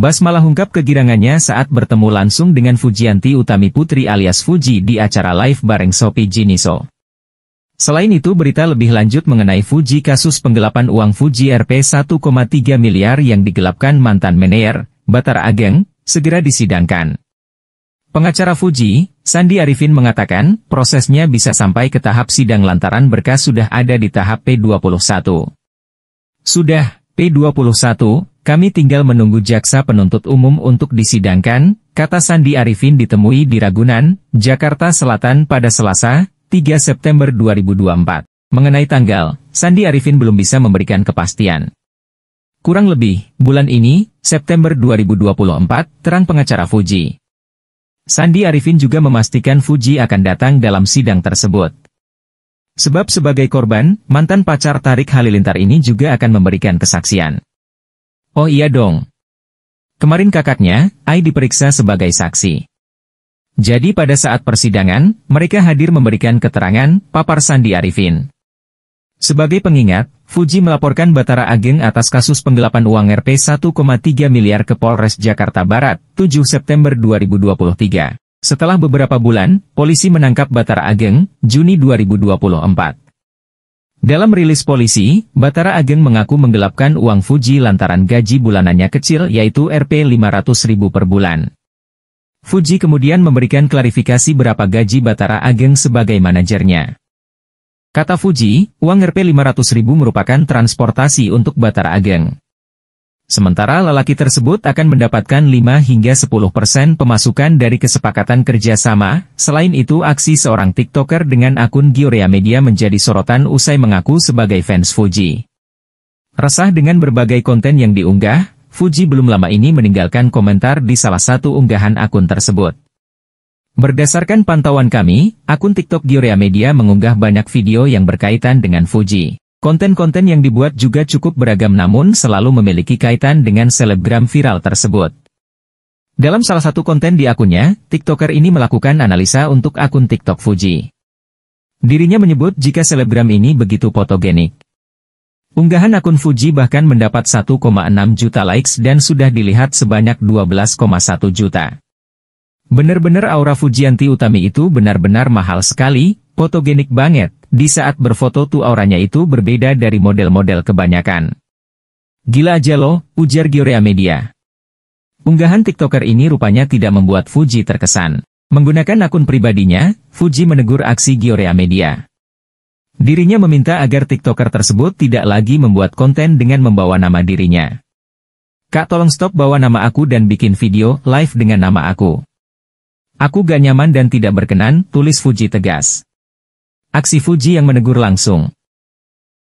Bas malah ungkap kegirangannya saat bertemu langsung dengan Fujianti Utami Putri alias Fuji di acara live bareng Sopi Jiniso. Selain itu berita lebih lanjut mengenai Fuji kasus penggelapan uang Fuji Rp 1,3 miliar yang digelapkan mantan manajer, Batara Ageng, segera disidangkan. Pengacara Fuji, Sandi Arifin mengatakan, prosesnya bisa sampai ke tahap sidang lantaran berkas sudah ada di tahap P21. Sudah, P21, kami tinggal menunggu jaksa penuntut umum untuk disidangkan, kata Sandi Arifin ditemui di Ragunan, Jakarta Selatan pada Selasa, 3 September 2024. Mengenai tanggal, Sandi Arifin belum bisa memberikan kepastian. Kurang lebih, bulan ini, September 2024, terang pengacara Fuji. Sandi Arifin juga memastikan Fuji akan datang dalam sidang tersebut. Sebab sebagai korban, mantan pacar Tarik Halilintar ini juga akan memberikan kesaksian. Oh iya dong. Kemarin kakaknya, Ai diperiksa sebagai saksi. Jadi pada saat persidangan, mereka hadir memberikan keterangan, papar Sandi Arifin. Sebagai pengingat, Fuji melaporkan Batara Ageng atas kasus penggelapan uang Rp 1,3 miliar ke Polres Jakarta Barat, 7 September 2023. Setelah beberapa bulan, polisi menangkap Batara Ageng, Juni 2024. Dalam rilis polisi, Batara Ageng mengaku menggelapkan uang Fuji lantaran gaji bulanannya kecil yaitu Rp 500 per bulan. Fuji kemudian memberikan klarifikasi berapa gaji Batara Ageng sebagai manajernya. Kata Fuji, uang Rp 500000 merupakan transportasi untuk Batara Ageng. Sementara lelaki tersebut akan mendapatkan 5 hingga 10% persen pemasukan dari kesepakatan kerjasama, selain itu aksi seorang TikToker dengan akun Giorea Media menjadi sorotan usai mengaku sebagai fans Fuji. Resah dengan berbagai konten yang diunggah, Fuji belum lama ini meninggalkan komentar di salah satu unggahan akun tersebut. Berdasarkan pantauan kami, akun TikTok Giorea Media mengunggah banyak video yang berkaitan dengan Fuji. Konten-konten yang dibuat juga cukup beragam namun selalu memiliki kaitan dengan selebgram viral tersebut. Dalam salah satu konten di akunnya, TikToker ini melakukan analisa untuk akun TikTok Fuji. Dirinya menyebut jika selebgram ini begitu fotogenik. Unggahan akun Fuji bahkan mendapat 1,6 juta likes dan sudah dilihat sebanyak 12,1 juta. Benar-benar aura Fujianti Utami itu benar-benar mahal sekali, fotogenik banget, di saat berfoto tuh auranya itu berbeda dari model-model kebanyakan. Gila aja lo, ujar Giorea Media. Unggahan TikToker ini rupanya tidak membuat Fuji terkesan. Menggunakan akun pribadinya, Fuji menegur aksi Giorea Media. Dirinya meminta agar TikToker tersebut tidak lagi membuat konten dengan membawa nama dirinya. Kak tolong stop bawa nama aku dan bikin video live dengan nama aku. Aku gak nyaman dan tidak berkenan, tulis Fuji tegas. Aksi Fuji yang menegur langsung.